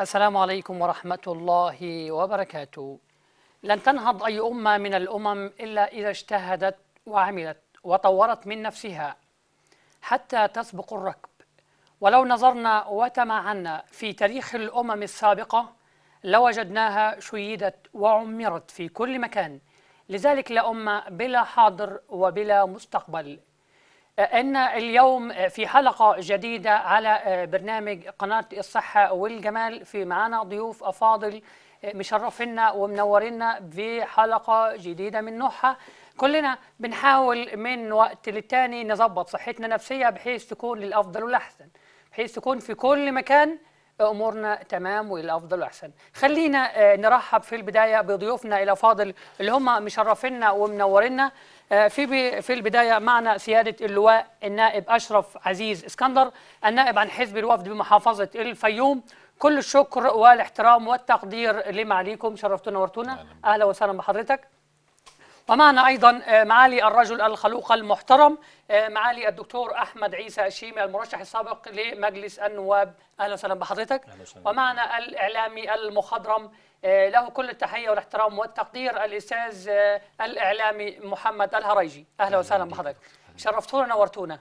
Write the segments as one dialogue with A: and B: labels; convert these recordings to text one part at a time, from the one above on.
A: السلام عليكم ورحمة الله وبركاته لن تنهض أي أمة من الأمم إلا إذا اجتهدت وعملت وطورت من نفسها حتى تسبق الركب ولو نظرنا وتمعنا في تاريخ الأمم السابقة لوجدناها شيدت وعمرت في كل مكان لذلك لا أمة بلا حاضر وبلا مستقبل أن اليوم في حلقة جديدة على برنامج قناة الصحة والجمال في معانا ضيوف أفاضل مشرفينا ومنورينا في حلقه جديدة من نوعها كلنا بنحاول من وقت للتاني نظبط صحتنا النفسية بحيث تكون للأفضل والأحسن بحيث تكون في كل مكان امورنا تمام والافضل واحسن خلينا نرحب في البدايه بضيوفنا الى فاضل اللي هم مشرفينا ومنورينا آه، في في البدايه معنا سياده اللواء النائب اشرف عزيز اسكندر النائب عن حزب الوفد بمحافظه الفيوم كل الشكر والاحترام والتقدير لمعاليكم شرفتونا ونورتونا اهلا وسهلا بحضرتك ومعنا ايضا آه، معالي الرجل الخلوق المحترم آه، معالي الدكتور احمد عيسى الشيمي المرشح السابق لمجلس النواب اهلا وسهلا بحضرتك أهلا وسهلا. ومعنا الاعلامي المخضرم آه، له كل التحية والاحترام والتقدير الأستاذ آه، الإعلامي محمد الهريجي أهلا وسهلا بحضرتك شرفتونا ونورتونا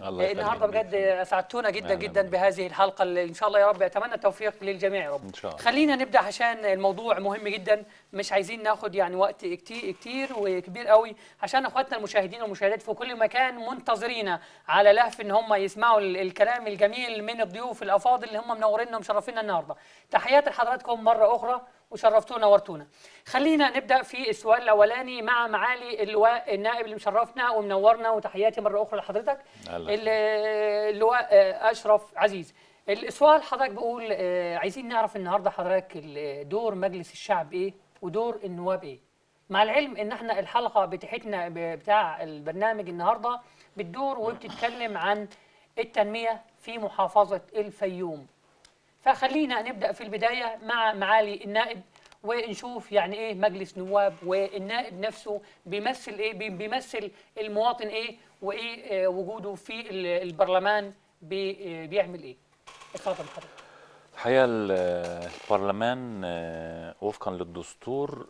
B: عليك الله إيه، النهارده بجد
A: اسعدتونا جدا جدا بهذه الحلقه اللي ان شاء الله يا رب اتمنى التوفيق للجميع يا رب ان شاء الله خلينا نبدا عشان الموضوع مهم جدا مش عايزين ناخد يعني وقت كتير كتير وكبير قوي عشان اخواتنا المشاهدين والمشاهدات في كل مكان منتظرينا على لهف ان هم يسمعوا الكلام الجميل من الضيوف الافاضل اللي هم منورينا ومشرفينا النهارده تحياتي لحضراتكم مره اخرى وشرفتونا ورتونا خلينا نبدا في السؤال الاولاني مع معالي اللواء النائب اللي مشرفنا ومنورنا وتحياتي مره اخرى لحضرتك اللواء آه، اشرف عزيز السؤال حضرتك بيقول آه، عايزين نعرف النهارده حضرتك دور مجلس الشعب ايه ودور النواب ايه مع العلم ان احنا الحلقه بتاعتنا بتاع البرنامج النهارده بتدور وبتتكلم عن التنميه في محافظه الفيوم فخلينا نبدا في البدايه مع معالي النائب ونشوف يعني ايه مجلس نواب والنائب نفسه بيمثل ايه بيمثل المواطن ايه وايه آه، وجوده في البرلمان آه، بيعمل ايه اتفضل حضرتك
B: الحقيقه آه، البرلمان وفقا للدستور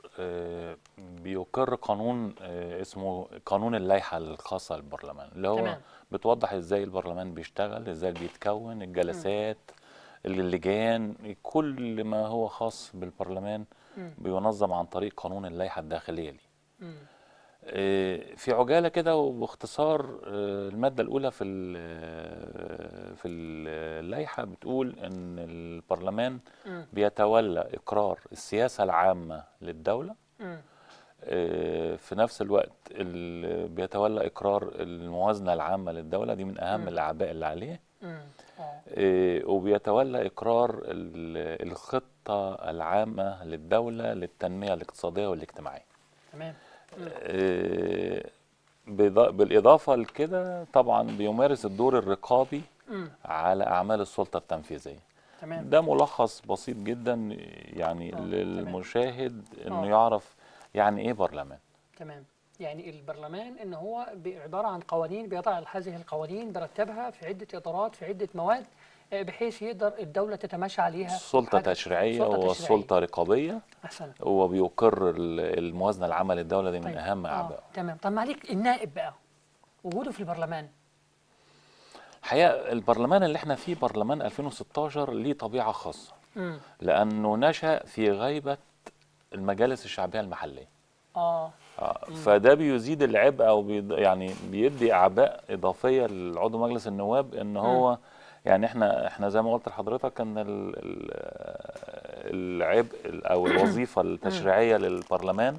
B: بيقر قانون اسمه قانون اللائحه الخاصه للبرلمان اللي هو تمام. بتوضح ازاي البرلمان بيشتغل ازاي بيتكون الجلسات م. اللجان كل ما هو خاص بالبرلمان بينظم عن طريق قانون اللائحه الداخليه دي آه، في عجاله كده وباختصار آه، الماده الاولى في آه، في اللائحه بتقول ان البرلمان بيتولى اقرار السياسه العامه للدوله في نفس الوقت بيتولى اقرار الموازنه العامه للدوله دي من اهم الاعباء اللي عليه آه. إيه، وبيتولى إقرار الخطة العامة للدولة للتنمية الاقتصادية والاجتماعية تمام إيه، بالإضافة لكده طبعا بيمارس الدور الرقابي على أعمال السلطة التنفيذية تمام. ده ملخص بسيط جدا يعني أوه. للمشاهد انه آه. يعرف يعني ايه برلمان
A: تمام يعني البرلمان ان هو عباره عن قوانين بيضع هذه القوانين برتبها في عده اطارات في عده مواد آه، بحيث يقدر الدولة تتماشى عليها
B: سلطة تشريعية وسلطة رقابية أحسنت وبيقر الموازنة العامة للدولة دي من طيب. أهم اعباء
A: آه. تمام طب معليك النائب بقى وجوده في البرلمان
B: الحقيقة البرلمان اللي احنا فيه برلمان 2016 ليه طبيعة خاصة م. لأنه نشأ في غيبة المجالس الشعبية المحلية آه آه، فده بيزيد العبء او يعني بيدي اعباء اضافيه لعضو مجلس النواب ان هو م. يعني احنا احنا زي ما قلت لحضرتك ان العبء او الوظيفه التشريعيه للبرلمان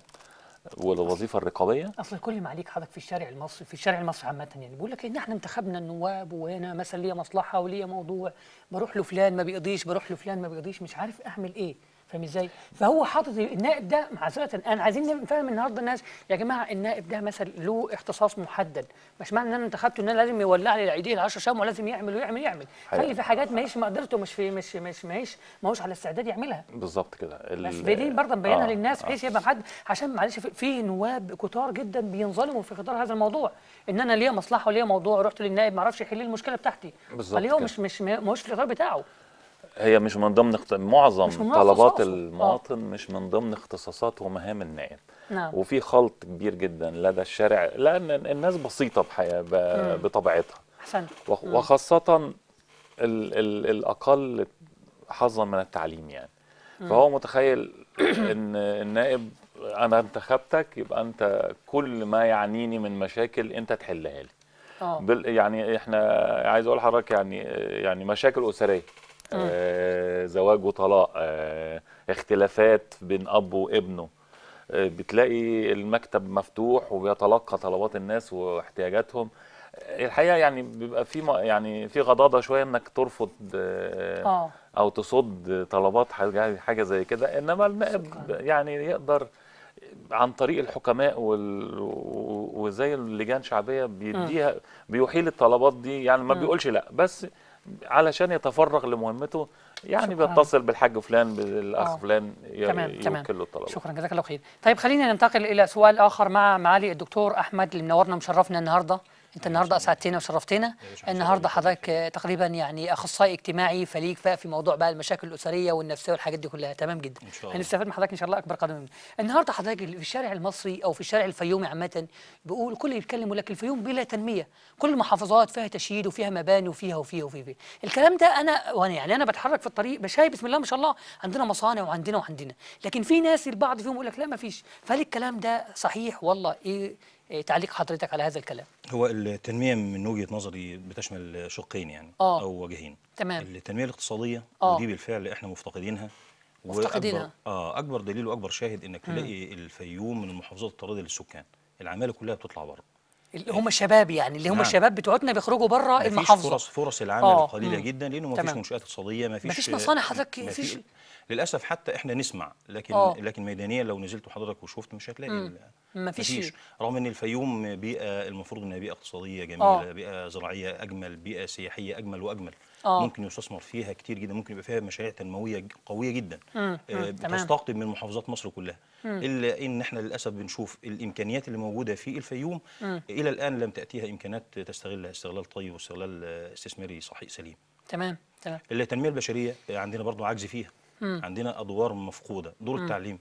B: والوظيفه الرقابيه
A: اصل كل ما عليك حضرتك في الشارع المصري في الشارع المصري عامه يعني بيقول لك ان احنا انتخبنا النواب وانا مثلا ليا مصلحه وليا موضوع بروح لفلان ما بيقضيش بروح لفلان ما بيقضيش مش عارف اعمل ايه فاهم ازاي؟ فهو حاطط النائب ده معذره انا عايزين نفهم النهارده الناس يا جماعه النائب ده مثلا له اختصاص محدد مش معنى ان انا انتخبته ان انا لازم يولع لي العيديه ال 10 شمع ولازم يعمل ويعمل يعمل خلي في حاجات ماهيش مقدرته مش في مش مش ماهيش ماهوش على استعداد يعملها
B: بالظبط كده بس دي برضه مبينها آه
A: للناس آه. بحيث آه يبقى حد عشان معلش في نواب كتار جدا بينظلموا في اختيار هذا الموضوع ان انا ليا مصلحه وليا موضوع رحت للنائب ما اعرفش يحل المشكله بتاعتي بالظبط هو مش مش ماهوش في الاطار بتاعه
B: هي مش من ضمن اخت... معظم مش من طلبات المواطن مش من ضمن اختصاصات ومهام النائب نعم. وفي خلط كبير جدا لدى الشارع لان الناس بسيطه بحياة ب... بطبيعتها
A: احسنت وخاصه
B: ال... ال... الاقل حظا من التعليم يعني مم. فهو متخيل ان النائب انا انتخبتك يبقى انت كل ما يعنيني من مشاكل انت تحلها لي أوه. يعني احنا عايز اقول لحضرتك يعني يعني مشاكل اسريه آه. آه، زواج وطلاق آه، اختلافات بين اب وابنه بتلاقي المكتب مفتوح وبيتلقى طلبات الناس واحتياجاتهم الحقيقه يعني بيبقى في يعني في غضاضه شويه انك ترفض آه او تصد طلبات حاجه زي كده انما النائب يعني يقدر عن طريق الحكماء وال... وزي اللجان شعبيه بيديها بيحيل الطلبات دي يعني ما بيقولش لا بس علشان يتفرغ لمهمته يعني شكرا. بيتصل بالحاج فلان بالاخ أوه. فلان يوكل له الطلب شكرا
A: جزاك الله خير طيب خلينا ننتقل الى سؤال اخر مع معالي الدكتور احمد اللي منورنا مشرفنا النهارده انت النهارده اسعدتنا وشرفتنا النهارده حضرتك تقريبا يعني اخصائي اجتماعي فليك فاق في موضوع بقى المشاكل الاسريه والنفسيه والحاجات دي كلها تمام جدا إن شاء الله. هنستفاد من حضرتك ان شاء الله اكبر قدر النهارده حضرتك في الشارع المصري او في الشارع الفيومي عامه بيقول كل يتكلم يقول لك الفيوم بلا تنميه كل المحافظات فيها تشييد وفيها مباني وفيها وفيها وفيها, وفيها. الكلام ده انا وانا يعني انا بتحرك في الطريق بشايف بسم الله ما شاء الله عندنا مصانع وعندنا وعندنا لكن في ناس البعض فيهم يقول لك لا ما فيش فهل الكلام ده صحيح والله ايه إيه، تعليق حضرتك على هذا الكلام
C: هو التنميه من وجهه نظري بتشمل شقين يعني أوه. او وجهين
A: تمام التنميه
C: الاقتصاديه أوه. ودي بالفعل احنا مفتقدينها
A: مفتقدينها
C: اه اكبر دليل واكبر شاهد انك تلاقي الفيوم من المحافظات الطريه للسكان العماله كلها بتطلع بره
A: اللي هم الشباب يعني اللي هم نعم. الشباب بتوعتنا بيخرجوا بره المحافظه فرص
C: فرص العمل أوه. قليله مم. جدا لانه ما فيش منشات اقتصاديه ما فيش ما فيش مصانع حضرتك ما فيش للاسف حتى احنا نسمع لكن أوه. لكن ميدانيا لو نزلت حضرتك وشفت مش هتلاقي مفيش, مفيش. رغم ان الفيوم بيئه المفروض انها بيئه اقتصاديه جميله أوه. بيئه زراعيه اجمل بيئه سياحيه اجمل واجمل أوه. ممكن يستثمر فيها كتير جدا ممكن يبقى فيها مشاريع تنمويه قويه جدا
A: مم. آه،
C: من محافظات مصر كلها مم. الا ان احنا للاسف بنشوف الامكانيات اللي موجوده في الفيوم مم. الى الان لم تاتيها امكانات تستغلها استغلال طيب واستغلال آه، استثماري صحيح سليم
A: تمام تمام
C: التنميه البشريه آه، عندنا برضو عجز فيها مم. عندنا ادوار مفقوده دور مم. التعليم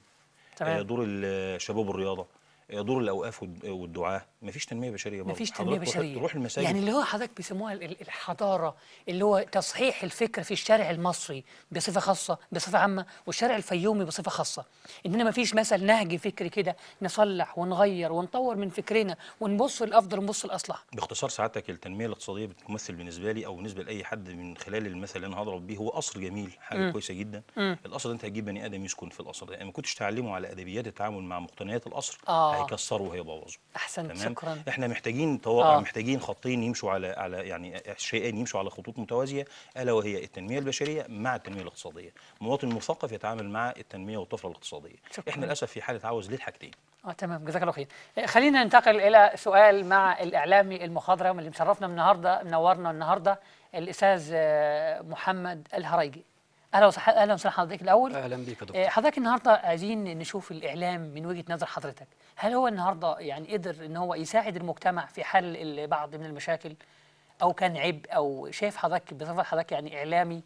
C: تمام. دور الشباب والرياضه دور الاوقاف والدعاه مفيش تنميه بشريه برضه مفيش تنميه بشريه تروح المساجد يعني اللي
A: هو حضرتك بيسموها الحضاره اللي هو تصحيح الفكر في الشارع المصري بصفه خاصه بصفه عامه والشارع الفيومي بصفه خاصه اننا مفيش مثل نهج فكري كده نصلح ونغير ونطور من فكرنا ونبص للافضل ونبص للاصلح
C: باختصار سعادتك التنميه الاقتصاديه بتمثل بالنسبه لي او بالنسبه لاي حد من خلال المثل اللي انا هضرب بيه هو قصر جميل حاجه م. كويسه جدا م. القصر انت هتجيب بني ادم يسكن في القصر ده يعني ما كنتش تعلمه على ادبيات التعامل مع مقتنيات القصر آه. آه. هيكسروا وهيبوظوا
A: احسن تمام؟ شكرا
C: احنا محتاجين طو... آه. محتاجين خطين يمشوا على على يعني شيئين يمشوا على خطوط متوازيه الا وهي التنميه البشريه مع التنميه الاقتصاديه مواطن مثقف يتعامل مع التنميه والطفره الاقتصاديه شكرا. احنا للاسف في حاله عاوز للحاجتين
A: اه تمام جزاك الله خير إيه، خلينا ننتقل الى سؤال مع الاعلامي المخضرم اللي مشرفنا النهارده منورنا النهارده الاستاذ آه، محمد الهريجي اهلا وصح... اهلا وسهلا حضرتك الاول اهلا بيك يا دكتور إيه، حضرتك النهارده عايزين نشوف الاعلام من وجهه نظر حضرتك هل هو النهارده يعني قدر ان هو يساعد المجتمع في حل بعض من المشاكل او كان عبء او شايف حضرتك بصفه حضرتك يعني اعلامي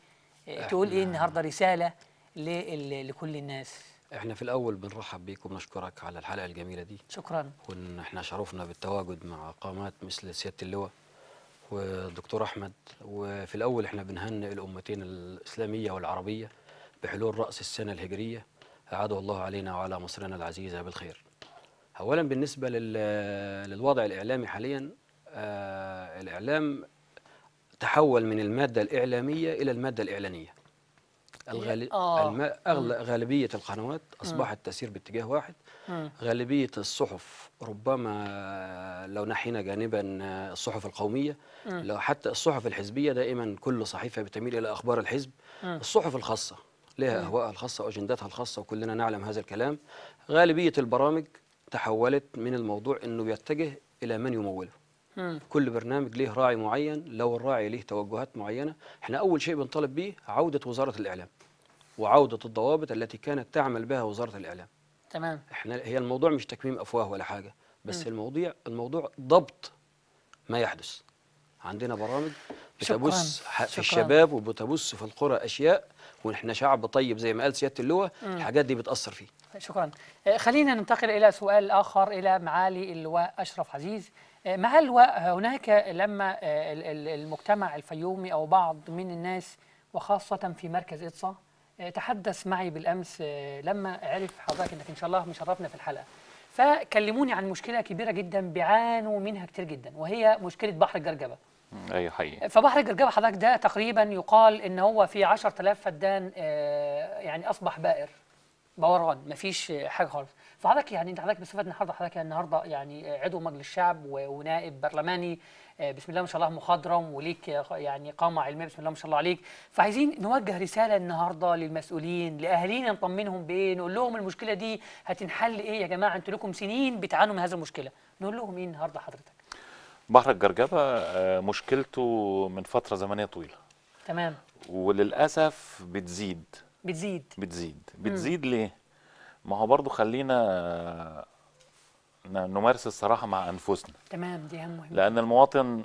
A: إيه، تقول ايه النهارده رساله لكل الناس
D: احنا في الاول بنرحب بيك وبنشكرك على الحلقه الجميله دي شكرا وان احنا شرفنا بالتواجد مع قامات مثل سياده اللواء والدكتور احمد وفي الاول احنا بنهنئ الامتين الاسلاميه والعربيه بحلول راس السنه الهجريه اعاده الله علينا وعلى مصرنا العزيزه بالخير. اولا بالنسبه للوضع الاعلامي حاليا آه، الاعلام تحول من الماده الاعلاميه الى الماده الاعلانيه. الغالي آه. أغل... غالبية القنوات أصبحت تسير باتجاه واحد غالبية الصحف ربما لو نحينا جانبا الصحف القومية لو حتى الصحف الحزبية دائما كل صحيفة بتميل إلى أخبار الحزب الصحف الخاصة لها أهوائها الخاصة وأجندتها الخاصة وكلنا نعلم هذا الكلام غالبية البرامج تحولت من الموضوع أنه بيتجه إلى من يموله كل برنامج ليه راعي معين لو الراعي ليه توجهات معينة احنا أول شيء بنطالب بيه عودة وزارة الإعلام وعودة الضوابط التي كانت تعمل بها وزارة الإعلام تمام احنا هي الموضوع مش تكميم أفواه ولا حاجة بس الموضوع الموضوع ضبط ما يحدث عندنا برامج بتبص شكراً. في الشباب وبتبص في القرى أشياء ونحن شعب طيب زي ما قال سيادة اللواء الحاجات دي بتأثر فيه
A: شكرا آه، خلينا ننتقل إلى سؤال آخر إلى معالي اللواء أشرف عزيز آه، مع اللواء هناك لما آه، المجتمع الفيومي أو بعض من الناس وخاصة في مركز إتصال تحدث معي بالامس آه، لما عرف حضرتك انك ان شاء الله مشرفنا في الحلقه فكلموني عن مشكله كبيره جدا بيعانوا منها كتير جدا وهي مشكله بحر الجرجبه ايوه حقيقي فبحر الجرجبه حضرتك ده تقريبا يقال ان هو في 10000 فدان آه، يعني اصبح بائر بوران مفيش حاجه خالص فحضرتك يعني انت حضرتك بصفتك النهارده حضرتك يعني النهارده يعني عضو مجلس الشعب ونائب برلماني آه، بسم الله ما شاء الله مخضرم وليك آه، يعني قامة علمية بسم الله ما شاء الله عليك فعايزين نوجه رسالة النهاردة للمسؤولين لأهالينا نطمنهم بإيه نقول لهم المشكلة دي هتنحل إيه يا جماعة أنتوا لكم سنين بتعانوا من هذا المشكلة نقول لهم إيه النهاردة حضرتك
B: بحر الجرجبة آه، مشكلته من فترة زمنية طويلة تمام وللأسف بتزيد بتزيد بتزيد بتزيد مم. ليه؟ ما هو برضه خلينا نمارس الصراحه مع انفسنا
A: تمام دي اهم مهمه لان
B: المواطن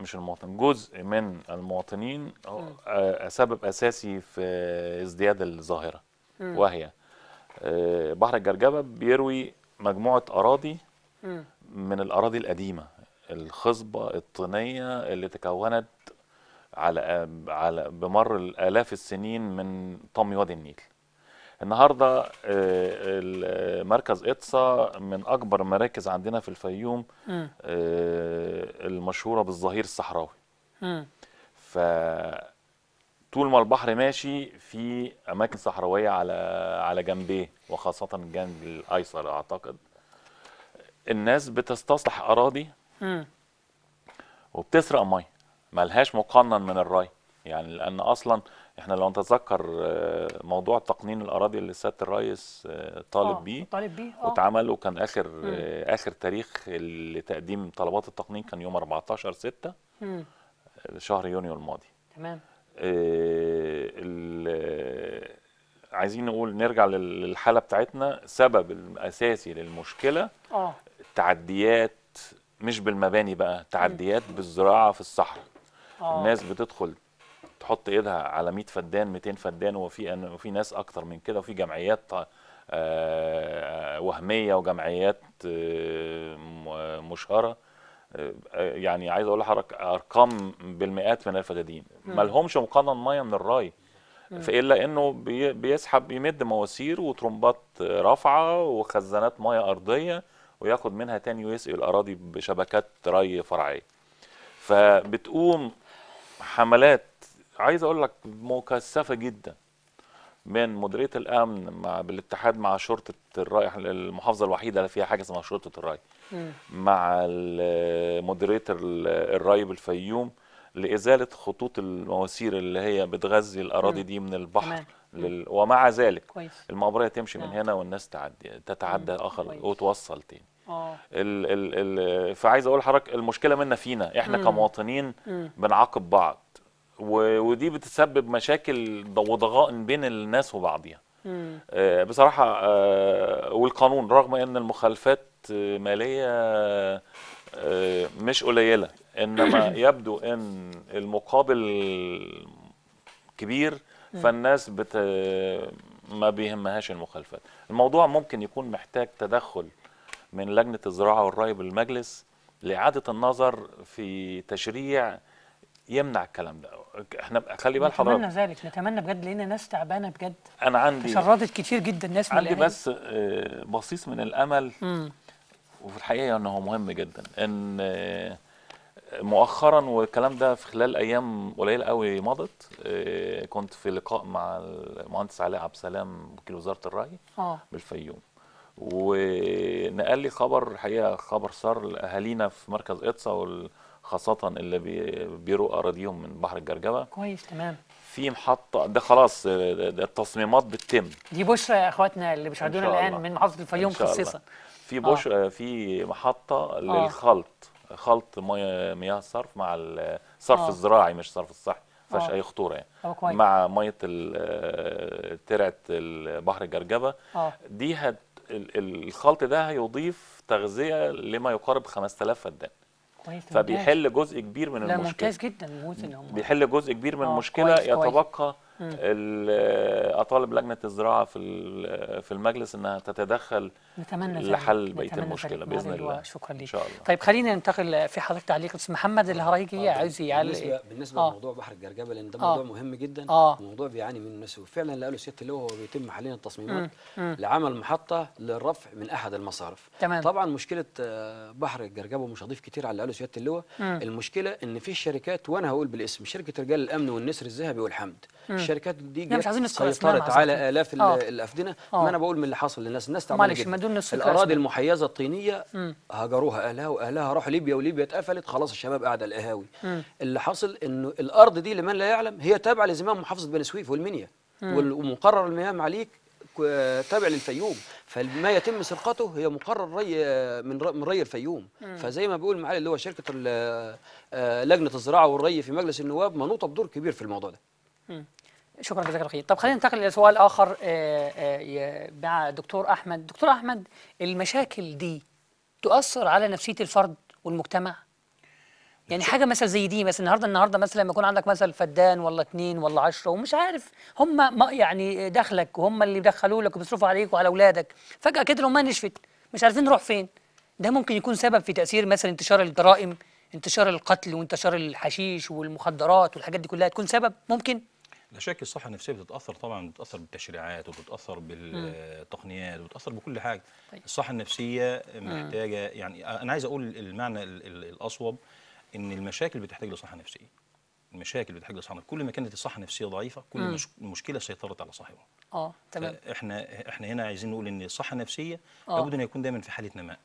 B: مش المواطن جزء من المواطنين آه، سبب اساسي في ازدياد الظاهره وهي آه، بحر الجرجبه بيروي مجموعه اراضي من الاراضي القديمه الخصبه الطينيه اللي تكونت على آه، على بمر الالاف السنين من طمي وادي النيل النهارده آه، مركز اتسا من اكبر المراكز عندنا في الفيوم آه، المشهوره بالظهير الصحراوي ف طول ما البحر ماشي في اماكن صحراويه على على جنبيه وخاصه الجنب الايسر اعتقد الناس بتستصلح اراضي وبتسرق ميه ملهاش مقنن من الري يعني لان اصلا احنا لو نتذكر آه، موضوع تقنين الاراضي اللي سياده الرئيس آه، طالب آه، بيه طالب بيه آه. واتعمل وكان اخر مم. اخر تاريخ لتقديم طلبات التقنين كان يوم 14 6 مم. شهر يونيو الماضي تمام آه عايزين نقول نرجع للحاله بتاعتنا سبب الاساسي للمشكله اه تعديات مش بالمباني بقى تعديات مم. بالزراعه في الصحراء الناس بتدخل تحط ايدها على 100 فدان 200 فدان وفي وفي ناس اكتر من كده وفي جمعيات آه، آه، وهميه وجمعيات آه، مشهره يعني عايز اقول لحضرتك ارقام بالمئات من الفدادين ما لهمش مقنن ميه من الراي فالا انه بيسحب يمد مواسير وطرمبات رافعه وخزانات ميه ارضيه وياخد منها تاني ويسقي الاراضي بشبكات ري فرعيه فبتقوم حملات عايز اقول لك مكثفه جدا من مديريه الامن مع بالاتحاد مع شرطه الراي المحافظه الوحيده اللي فيها حاجه اسمها شرطه الراي مع مديريه الراي بالفيوم لازاله خطوط المواسير اللي هي بتغذي الاراضي مم. دي من البحر لل... ومع ذلك كويس. المعبريه تمشي من نعم. هنا والناس تعدي تتعدى اخر كويس. وتوصل تاني آه. ال ال ال فعايز اقول لحضرتك المشكله منا فينا احنا مم. كمواطنين مم. بنعاقب بعض ودي بتسبب مشاكل وضغائن بين الناس وبعضها آه، بصراحة آه، والقانون رغم أن المخالفات مالية آه، مش قليلة إنما يبدو أن المقابل كبير فالناس بت ما بيهمهاش المخالفات الموضوع ممكن يكون محتاج تدخل من لجنة الزراعة والري بالمجلس لإعادة النظر في تشريع يمنع الكلام ده احنا خلي بال حضرتك نتمنى
A: ذلك نتمنى بجد لان ناس تعبانه بجد
B: انا عندي تشردت
A: كتير جدا ناس عندي بس
B: آه، بصيص من الامل مم. وفي الحقيقه انه يعني هو مهم جدا ان آه، مؤخرا والكلام ده في خلال ايام قليله قوي مضت آه، كنت في لقاء مع المهندس علاء عبد السلام وكيل وزاره الري آه. بالفيوم ونقل لي خبر الحقيقه خبر صار لاهالينا في مركز اقصى خاصه اللي بيروا اراضيهم من بحر الجرجبه
A: كويس تمام
B: في محطه ده خلاص ده التصميمات بتتم
A: دي بشرى يا اخواتنا اللي بيشاهدونا الان من محافظه الفيوم خصيصا
B: في بشرى آه. في محطه آه. للخلط خلط مياه الصرف مع الصرف آه. الزراعي مش الصرف الصحي ما آه. فيهاش اي خطوره يعني مع ميه ترعه البحر الجرجبه آه. دي هت الخلط ده هيضيف تغذيه لما يقارب 5000 فدان كويس طيب، فبيحل ممتاز. جزء كبير من لا المشكله ممتاز جدا بيحل جزء كبير من آه، المشكله يتبقى اطالب لجنه الزراعه في في المجلس انها تتدخل نتمنى لحل بقيه المشكله نعم، باذن الله شكرا لك ان شاء الله
A: طيب خلينا ننتقل في حضرتك تعليق بس محمد الهرايجي آه, آه، عاوز يعلق بالنسبه, إيه؟
D: بالنسبة آه لموضوع بحر الجرجبه
A: لان ده آه. موضوع مهم جدا آه وموضوع بيعاني منه
D: الناس وفعلا اللي قاله سياده اللواء هو بيتم حاليا التصميمات لعمل محطه للرفع من احد المصارف تمام. طبعا مشكله آه، بحر الجرجبه ومش هضيف كتير على اللي قاله سياده اللواء المشكله ان في شركات وانا هقول بالاسم شركه رجال الامن والنسر الذهبي والحمد مم. الشركات دي يعني سيطرت على الاف الافدنه ما انا بقول من اللي حصل للناس الناس تعبانه ضمن السكر الاراضي المحيزه الطينيه م. هجروها اهلها واهلها راحوا ليبيا وليبيا اتقفلت خلاص الشباب قاعد القهاوي اللي حصل انه الارض دي لمن لا يعلم هي تابعه لزمام محافظه بني سويف والمنيا ومقرر المياه عليك آه، تابع للفيوم فما يتم سرقته هي مقرر ري من من ري الفيوم فزي ما بيقول معالي اللي هو شركه آه، آه، لجنه الزراعه والري في مجلس النواب منوطه بدور كبير في الموضوع ده
A: شكرا جزاك الله خير طب خلينا ننتقل الى سؤال اخر آه، آه، مع دكتور احمد دكتور احمد المشاكل دي تؤثر على نفسيه الفرد والمجتمع يعني حاجه مثلا زي دي مثلا النهارده النهارده مثلا لما يكون عندك مثلا فدان ولا اثنين ولا عشرة ومش عارف هم يعني دخلك وهم اللي بيدخلوا لك وبيصرفوا عليك وعلى اولادك فجاه كده ما نشفت مش عارفين نروح فين ده ممكن يكون سبب في تاثير مثلا انتشار الجرائم انتشار القتل وانتشار الحشيش والمخدرات والحاجات دي كلها تكون سبب ممكن
C: مشاكل الصحه النفسيه بتتاثر طبعا بتتاثر بالتشريعات وبتتاثر بالتقنيات وبتتاثر بكل حاجه طيب. الصحه النفسيه آه. محتاجه يعني انا عايز اقول المعنى الاصوب ان المشاكل بتحتاج لصحه نفسيه المشاكل بتحتاج لصحه نفسيه كل ما كانت الصحه النفسيه ضعيفه كل ما المشكله سيطرت على صاحبها
A: اه تمام
C: احنا احنا هنا عايزين نقول ان الصحه النفسيه آه. لابد ان يكون دايما في حاله نماء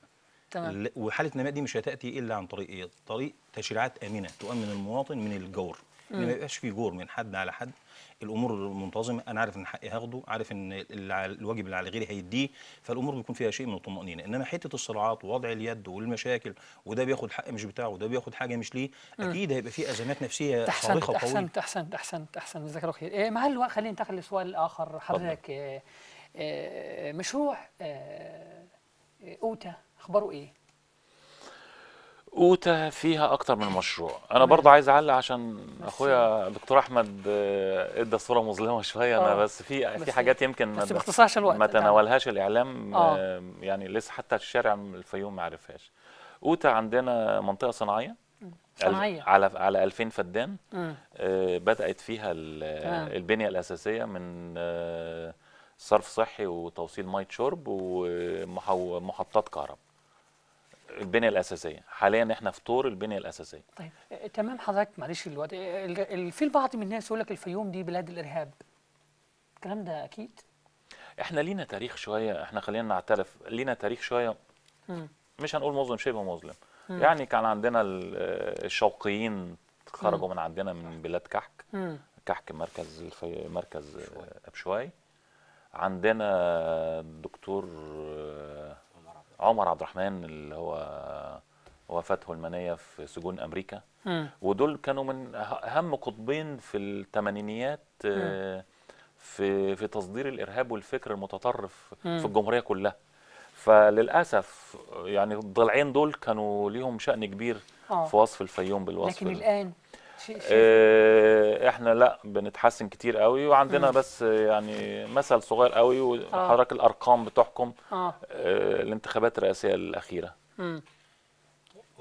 C: تمام وحاله النماء دي مش هتاتي الا عن طريق ايه طريق تشريعات امنه تؤمن المواطن من الجور ما يبقاش في جور من حد على حد الامور منتظمه انا عارف ان حقي هاخده عارف ان الواجب اللي على غيري هيديه فالامور بيكون فيها شيء من الطمانينه انما حته الصراعات ووضع اليد والمشاكل وده بياخد حق مش بتاعه وده بياخد حاجه مش ليه اكيد هيبقى في ازمات نفسيه صارخه قويه احسنت
A: احسنت احسنت احسنت جزاك الله خير إيه، مع الوقت خلينا ننتقل لسؤال اخر حضرتك آه، آه، مشروع آه، اوتا اخباره ايه
B: اوتا فيها اكتر من مشروع انا برضه عايز اعلق عشان اخويا دكتور احمد آه، ادى صوره مظلمه شويه انا آه. بس في في حاجات يمكن بس باختصارش الوقت ما تناولهاش الاعلام أوه. آه، يعني لسه حتى الشارع الفيوم ما عرفهاش اوتا عندنا منطقه صناعيه صناعية. على على 2000 فدان بدات فيها البنيه الاساسيه من صرف صحي وتوصيل ميه شرب ومحطات كهرباء البنيه الاساسيه حاليا احنا في طور البنيه الاساسيه طيب
A: آه، آه، تمام حضرتك معلش الوقت في آه، البعض من الناس يقول لك الفيوم دي بلاد الارهاب الكلام ده اكيد
B: احنا لينا تاريخ شويه احنا خلينا نعترف لينا تاريخ شويه مم. مش هنقول مظلم شبه مظلم يعني كان عندنا الشوقيين خرجوا مم. من عندنا من بلاد كحك مم. كحك مركز الفي... مركز ابشواي عندنا الدكتور عمر عبد الرحمن اللي هو وفاته المنيه في سجون امريكا م. ودول كانوا من أه-، اهم قطبين في الثمانينيات آه، في في تصدير الارهاب والفكر المتطرف م. في الجمهوريه كلها فللاسف يعني الضلعين دول كانوا ليهم شأن كبير أوه. في وصف الفيوم بالوصف لكن الآن آه، احنا لا بنتحسن كتير قوي وعندنا بس يعني مثل صغير قوي آه. وحضرتك الارقام بتحكم آه.
C: الانتخابات الرئاسيه الاخيره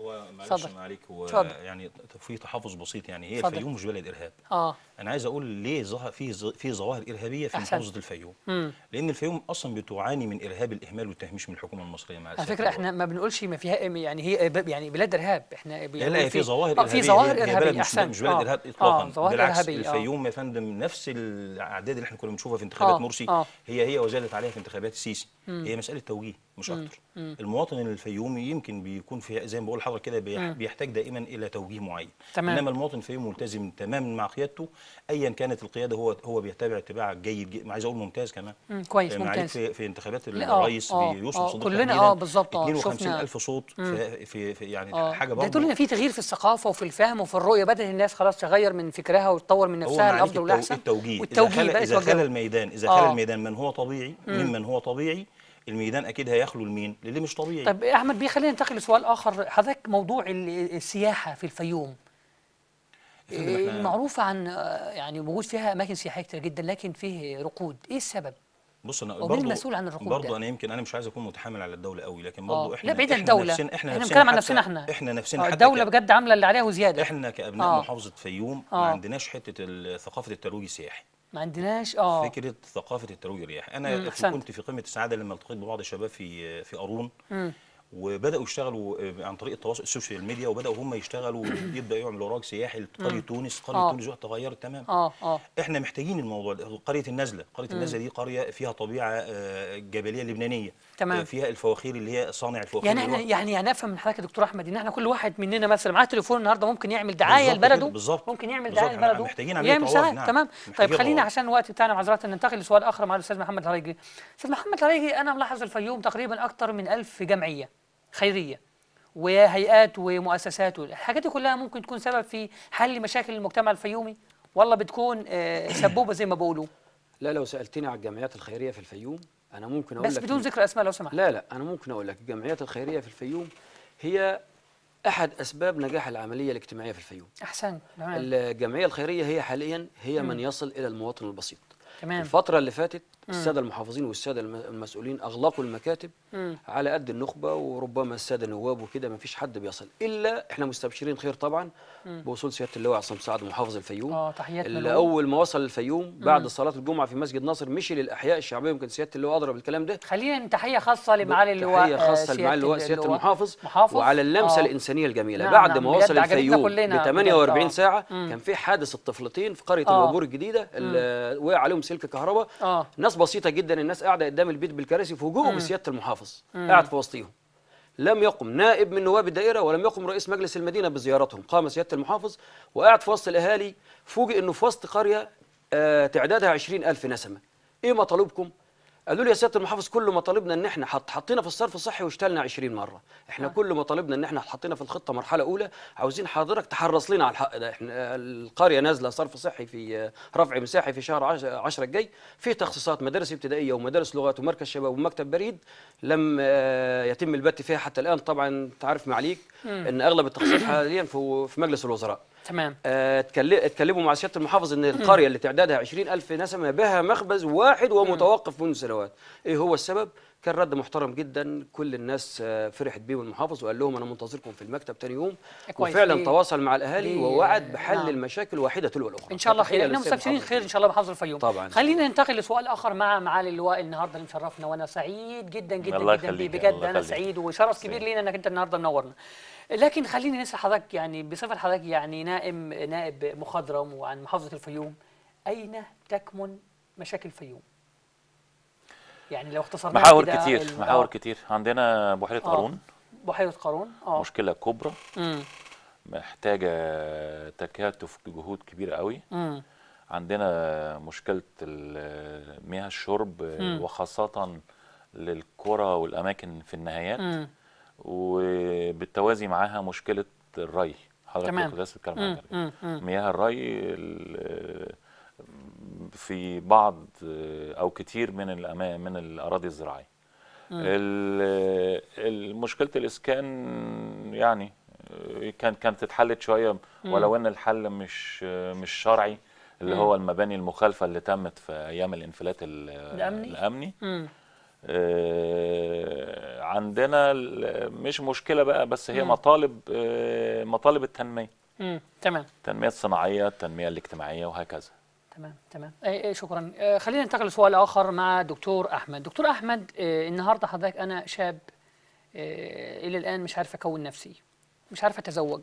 C: هو معلش انا عليك هو صدر. يعني في تحفظ بسيط يعني هي صدر. الفيوم مش بلد ارهاب اه انا عايز اقول ليه ظهر في في ظواهر ارهابيه في محافظه الفيوم مم. لان الفيوم اصلا بتعاني من ارهاب الاهمال والتهميش من الحكومه المصريه مع على فكره
A: احنا ما بنقولش ما فيها يعني هي يعني بلاد ارهاب احنا لا لا في ظواهر آه، ارهابيه في ظواهر ارهابيه احسن مش بلد ارهاب آه. اطلاقا آه، بالعكس الفيوم
C: يا فندم نفس الاعداد اللي احنا كنا بنشوفها في انتخابات مرسي هي هي وزادت عليها في انتخابات السيسي هي مساله توجيه مش اكتر المواطن الفيومي يمكن بيكون في زي ما بقول لحضرتك كده بيحتاج دائما الى توجيه معين تمام. انما المواطن الفيومي ملتزم تماما مع قيادته ايا كانت القياده هو هو بيتبع اتباع جيد جدا عايز اقول ممتاز كمان كويس آه، ممتاز في, في انتخابات آه، الرئيس آه، بيوصل صوت كلنا اه بالظبط اه 52000 صوت في, في, يعني أوه. حاجه برضه ده تقول ان
A: في تغيير في الثقافه وفي الفهم وفي الرؤيه بدل الناس خلاص تغير من فكرها وتطور من نفسها لافضل والاحسن
C: التوجيه والتوجيه اذا خلى الميدان اذا خلى الميدان من هو طبيعي ممن هو طبيعي الميدان اكيد هيخلو لمين للي مش طبيعي طب
A: احمد بيه خلينا ننتقل لسؤال اخر حضرتك موضوع السياحه في الفيوم
C: المعروفة
A: إيه، عن آه، يعني موجود فيها اماكن سياحيه كتير جدا لكن فيه رقود ايه السبب
C: بص انا برضه المسؤول عن الرقود برضه انا يمكن انا مش عايز اكون متحامل على الدوله قوي لكن آه، برضه احنا لا بعيد عن الدوله نفسنا احنا بنتكلم عن نفسنا احنا احنا نفسنا حتى الدوله بجد عامله اللي عليها وزياده احنا كابناء أوه. محافظه فيوم ما آه. عندناش حته ثقافه الترويج السياحي ما عندناش اه فكره ثقافه الترويج والرياح انا كنت في قمه السعاده لما التقيت ببعض الشباب في في قارون وبداوا يشتغلوا آه، عن طريق التواصل السوشيال ميديا وبداوا هم يشتغلوا يبدا يعملوا راج سياحي لقريه تونس قريه آه. تونس اتغيرت تمام اه اه احنا محتاجين الموضوع ده قريه النزله قريه النزله دي قريه فيها طبيعه آه، جبليه لبنانيه تمام. آه، فيها الفواخير اللي هي صانع الفواخير يعني احنا يعني,
A: يعني افهم من حضرتك يا دكتور احمد ان احنا كل واحد مننا مثلا معاه تليفون النهارده ممكن يعمل دعايه لبلده بالظبط
C: ممكن يعمل دعايه لبلده محتاجين عمليه يعمل ساعات نعم. تمام طيب خلينا عشان
A: الوقت بتاعنا معذره ننتقل لسؤال اخر مع الاستاذ محمد هريجي استاذ محمد هريجي انا ملاحظ الفيوم تقريبا اكثر من 1000 جمعيه خيرية وهيئات ومؤسسات الحاجات دي كلها ممكن تكون سبب في حل مشاكل المجتمع الفيومي والله بتكون آه، سبوبة زي ما بقولوا
D: لا لو سألتني على الجمعيات الخيرية في الفيوم أنا ممكن أقول بس لك بدون ذكر أسماء لو سمحت لا لا أنا ممكن أقول لك الجمعيات الخيرية في الفيوم هي أحد أسباب نجاح العملية الاجتماعية في الفيوم أحسن الجمعية الخيرية هي حاليا هي من يصل إلى المواطن البسيط تمام الفترة اللي فاتت الساده المحافظين والساده المسؤولين اغلقوا المكاتب م. على قد النخبه وربما الساده النواب وكده ما فيش حد بيصل الا احنا مستبشرين خير طبعا م. بوصول سياده اللواء عصام سعد محافظ الفيوم اه اللي اول ما وصل الفيوم بعد صلاه الجمعه في مسجد ناصر مشي للاحياء الشعبيه يمكن سياده اللواء اضرب الكلام ده
A: خلينا تحيه خاصه لمعالي اللواء تحيه آه، خاصه لمعالي اللواء سياده
D: المحافظ محافظ وعلى اللمسه آه. الانسانيه الجميله نعم بعد نعم ما وصل الفيوم ب 48 آه. ساعه كان في حادث الطفلتين في قريه آه. الوبور الجديده وقع عليهم سلك كهرباء آه. ناس بسيطه جدا الناس قاعده قدام البيت بالكراسي في هجومه بسياده المحافظ قاعد في وسطيهم لم يقم نائب من نواب الدائره ولم يقم رئيس مجلس المدينه بزيارتهم قام سياده المحافظ وقاعد في وسط الاهالي فوجئ انه في وسط قريه آه تعدادها 20000 نسمه ايه مطالبكم قالوا لي يا سياده المحافظ كل ما طالبنا ان احنا حط حطينا في الصرف الصحي واشتلنا 20 مره احنا آه. كل ما طالبنا ان احنا حطينا في الخطه مرحله اولى عاوزين حضرتك تحرص لنا على الحق ده احنا القريه نازله صرف صحي في رفع مساحي في شهر 10 الجاي في تخصيصات مدارس ابتدائيه ومدارس لغات ومركز شباب ومكتب بريد لم آه، يتم البت فيها حتى الان طبعا انت عارف معاليك ان اغلب التخصيصات حاليا في مجلس الوزراء تمام آه، اتكلموا مع سياده المحافظ ان القريه اللي تعدادها 20000 نسمه بها مخبز واحد ومتوقف منذ سنوات ايه هو السبب كان رد محترم جدا كل الناس آه، فرحت بيه والمحافظ وقال لهم انا منتظركم في المكتب تاني يوم وفعلا ليه. تواصل مع الاهالي ليه. ووعد بحل نعم. المشاكل واحده تلو الاخرى ان شاء الله خير احنا مستبشرين
A: خير ان شاء الله محافظ الفيوم طبعا خلينا ننتقل لسؤال اخر مع معالي اللواء النهارده اللي مشرفنا وانا سعيد جدا جدا الله جدا بجد انا سعيد وشرف كبير لينا انك انت النهارده منورنا لكن خليني نسال حضرتك يعني بصفه حضرتك يعني نائم نائب مخضرم وعن محافظه الفيوم اين تكمن مشاكل الفيوم؟ يعني لو اختصرنا محاور كتير محاور آه.
B: كتير عندنا بحيره آه. قارون
A: بحيره قارون اه
B: مشكله كبرى امم محتاجه تكاتف جهود كبيره قوي مم. عندنا مشكله مياه الشرب مم. وخاصه للكره والاماكن في النهايات مم. وبالتوازي معاها مشكله الري حضرتك كنت لسه بتتكلم عن مياه الري في بعض او كتير من الأما من الاراضي الزراعيه مشكله الاسكان يعني كان كانت اتحلت شويه ولو ان الحل مش مش شرعي اللي هو المباني المخالفه اللي تمت في ايام الانفلات الامني, الأمني. عندنا مش مشكله بقى بس هي مم. مطالب آه، مطالب التنميه امم تمام التنميه الصناعيه التنميه الاجتماعيه وهكذا
A: تمام تمام إيه، إيه، شكرا آه، خلينا ننتقل لسؤال اخر مع دكتور احمد دكتور احمد آه، النهارده حضرتك انا شاب الى الان مش عارف اكون نفسي مش عارف اتزوج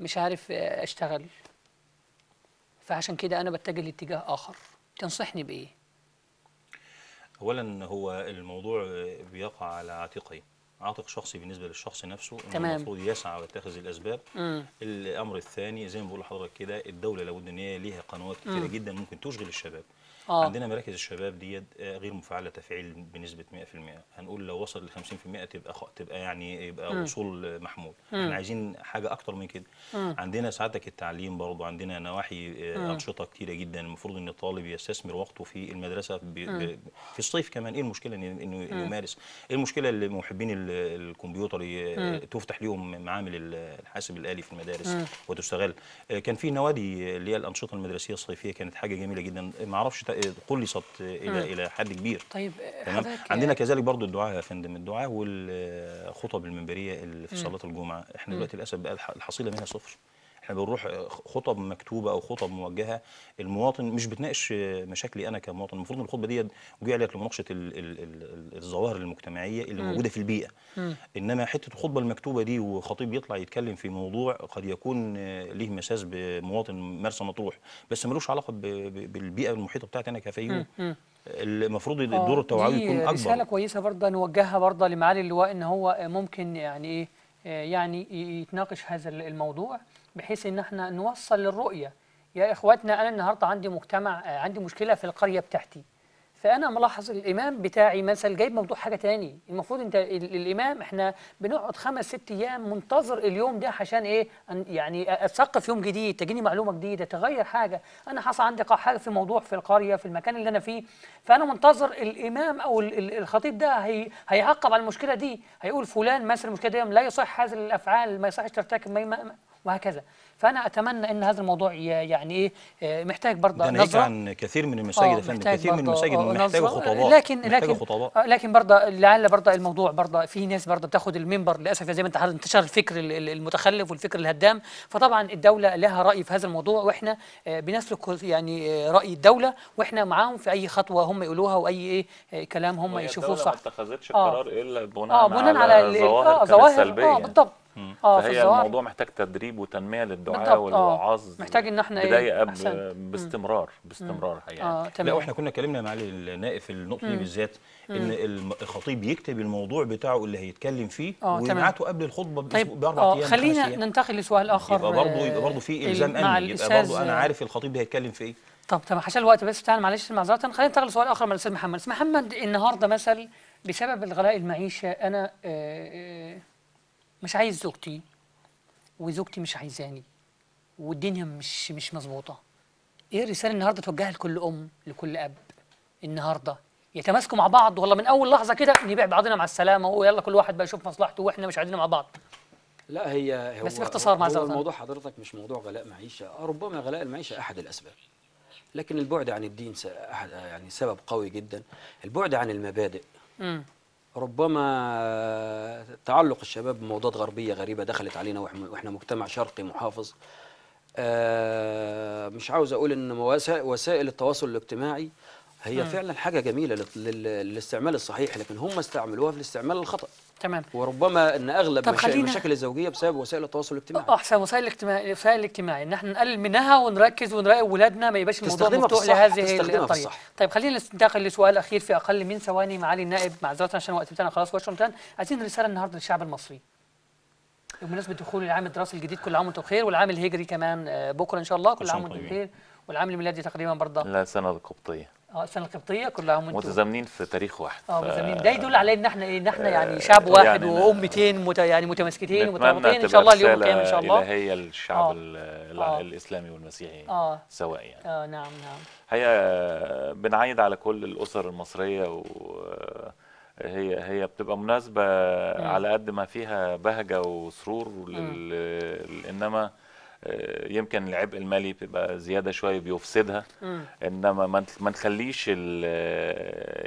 A: مش عارف اشتغل فعشان كده انا بتجه لاتجاه اخر تنصحني بايه
C: اولا هو الموضوع بيقع على عاتقين عاتق شخصي بالنسبه للشخص نفسه تمام. المفروض يسعى ويتخذ الاسباب مم. الامر الثاني زي ما بقول لحضرتك كده الدوله لابد ان هي ليها قنوات كتيره جدا ممكن تشغل الشباب آه. عندنا مراكز الشباب ديت آه، غير مفعله تفعيل بنسبه 100% هنقول لو وصل ل 50% تبقى خ... تبقى يعني يبقى م. وصول محمول م. احنا عايزين حاجه اكتر من كده م. عندنا سعادتك التعليم برضه عندنا نواحي آه، انشطه كتيره جدا المفروض ان الطالب يستثمر وقته في المدرسه ب... ب... في الصيف كمان ايه المشكله انه إن... يمارس ايه المشكله اللي محبين ال... الكمبيوتر ي... تفتح ليهم معامل الحاسب الالي في المدارس وتستغل آه، كان في نوادي اللي هي الانشطه المدرسيه الصيفيه كانت حاجه جميله جدا ما اعرفش قلصت الى الى حد كبير
A: طيب تمام عندنا كذلك
C: برضو الدعاء يا فندم الدعاء والخطب المنبريه اللي في صلاه الجمعه احنا دلوقتي للاسف بقى الحصيله منها صفر احنا بنروح آه، خطب مكتوبه او خطب موجهه المواطن مش بتناقش مشاكلي انا كمواطن المفروض ان الخطبه دي عليها لمناقشه الظواهر المجتمعيه اللي موجوده في البيئه م. انما حته الخطبه المكتوبه دي وخطيب يطلع يتكلم في موضوع قد يكون آه، ليه مساس بمواطن مرسى مطروح بس ملوش علاقه بالبيئه المحيطه بتاعتي انا كفيو المفروض آه، الدور التوعوي يكون اكبر رساله
A: كويسه برضه نوجهها برضه لمعالي اللواء ان هو ممكن يعني ايه يعني يتناقش هذا الموضوع بحيث ان احنا نوصل للرؤيه يا اخواتنا انا النهارده عندي مجتمع آه، عندي مشكله في القريه بتاعتي فانا ملاحظ الامام بتاعي مثلا جايب موضوع حاجه تاني المفروض انت الامام احنا بنقعد خمس ست ايام منتظر اليوم ده عشان ايه يعني اثقف يوم جديد تجيني معلومه جديده تغير حاجه انا حصل عندي حاجه في موضوع في القريه في المكان اللي انا فيه فانا منتظر الامام او الخطيب ده هي هيعقب على المشكله دي هيقول فلان مثلا المشكله دي لا يصح هذه الافعال ما يصحش ترتكب ما وهكذا فانا اتمنى ان هذا الموضوع يعني ايه آه، محتاج برضه نظره عن
C: كثير من المساجد يا آه، فندم كثير من المساجد آه، محتاجه خطباء لكن لكن خطباء.
A: لكن برضه لعل برضه الموضوع برضه في ناس برضه بتاخد المنبر للاسف زي ما انت انتشر الفكر المتخلف والفكر الهدام فطبعا الدوله لها راي في هذا الموضوع واحنا بنسلك يعني راي الدوله واحنا معاهم في اي خطوه هم يقولوها واي ايه كلام هم يشوفوه صح ما اتخذتش قرار الا بناء, آه بناء على, على ظواهر السلبيه آه بالضبط اه فهي الموضوع
B: محتاج تدريب وتنميه للدعاء آه.
A: والوعظ
C: محتاج ان احنا بدايه قبل إيه؟ باستمرار باستمرار آه، حقيقه آه، تمام. لا واحنا كنا اتكلمنا مع النائب في النقطه دي بالذات ان الخطيب يكتب الموضوع بتاعه اللي هيتكلم فيه ويبعته آه، قبل الخطبه طيب باربع ايام خلينا
A: ننتقل لسؤال اخر يبقى برضه يبقى برضه في الزام امني يبقى برضه انا عارف
C: الخطيب ده هيتكلم في ايه
A: طب تمام عشان الوقت بس بتاعنا معلش معذره خلينا ننتقل لسؤال اخر من الاستاذ محمد استاذ محمد النهارده مثل بسبب الغلاء المعيشه انا آآ آآ مش عايز زوجتي وزوجتي مش عايزاني والدنيا مش مش مظبوطه ايه الرساله النهارده توجهها لكل ام لكل اب النهارده يتماسكوا مع بعض والله من اول لحظه كده نبيع بعضنا مع السلامه ويلا كل واحد بقى يشوف مصلحته واحنا مش قاعدين مع بعض
D: لا هي هو بس باختصار مع هو الموضوع حضرتك مش موضوع غلاء معيشه ربما غلاء المعيشه احد الاسباب لكن البعد عن الدين يعني سبب قوي جدا البعد عن المبادئ امم ربما تعلق الشباب بموضات غربية غريبة دخلت علينا وإحنا مجتمع شرقي محافظ آه، مش عاوز أقول إن وسائل التواصل الاجتماعي هي فعلا حاجة جميلة للاستعمال الصحيح لكن هم استعملوها في الاستعمال الخطأ تمام وربما ان اغلب مشاكل المشاكل الزوجيه بسبب وسائل التواصل الاجتماعي
A: أه، احسن وسائل الاجتماعي وسائل الاجتماعي ان احنا نقلل منها ونركز ونراقب ولادنا ما يبقاش الموضوع مفتوح لهذه الطريقه طيب خلينا ننتقل لسؤال اخير في اقل من ثواني معالي النائب معذره عشان الوقت بتاعنا خلاص واشنطن عايزين رساله النهارده للشعب المصري بمناسبه دخول العام الدراسي الجديد كل عام وانتم بخير والعام الهجري كمان آه، بكره ان شاء الله كل عام وانتم بخير والعام الميلادي تقريبا برضه لا
B: سنه القبطيه
A: اه السنه القبطيه كلهم متزامنين
B: في تاريخ واحد اه متزامنين
A: ده يدل على ان احنا ايه ان احنا يعني آه، شعب واحد يعني وامتين مت يعني متماسكتين ومترابطين ان شاء الله اليوم القيامه ان شاء الله هي الشعب
B: آه آه الاسلامي والمسيحي آه سواء يعني
A: اه نعم نعم
B: هي آه، بنعيد على كل الاسر المصريه و آه، هي هي بتبقى مناسبه على قد ما فيها بهجه وسرور انما آه، يمكن العبء المالي بيبقى زياده شويه بيفسدها انما ما نخليش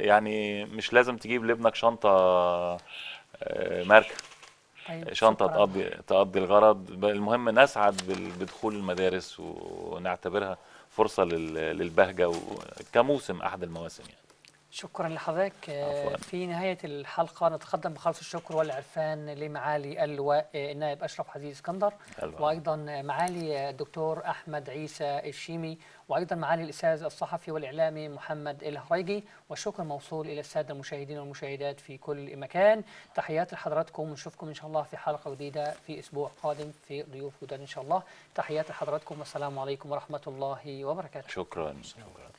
B: يعني مش لازم تجيب لابنك شنطه آه، ماركه طيب شنطه تقضي تقضي الغرض المهم نسعد بدخول المدارس ونعتبرها فرصه للبهجه كموسم احد المواسم يعني
A: شكرا لحضرتك آه، في نهاية الحلقة نتقدم بخالص الشكر والعرفان لمعالي اللواء آه، النائب أشرف حزيز اسكندر وأيضا معالي آه، الدكتور أحمد عيسى الشيمي وأيضا معالي الأستاذ الصحفي والإعلامي محمد الهريجي والشكر موصول إلى السادة المشاهدين والمشاهدات في كل مكان تحيات لحضراتكم ونشوفكم إن شاء الله في حلقة جديدة في أسبوع قادم في ضيوف جدد إن شاء الله تحيات لحضراتكم والسلام عليكم ورحمة الله وبركاته
B: شكرا, شكرا.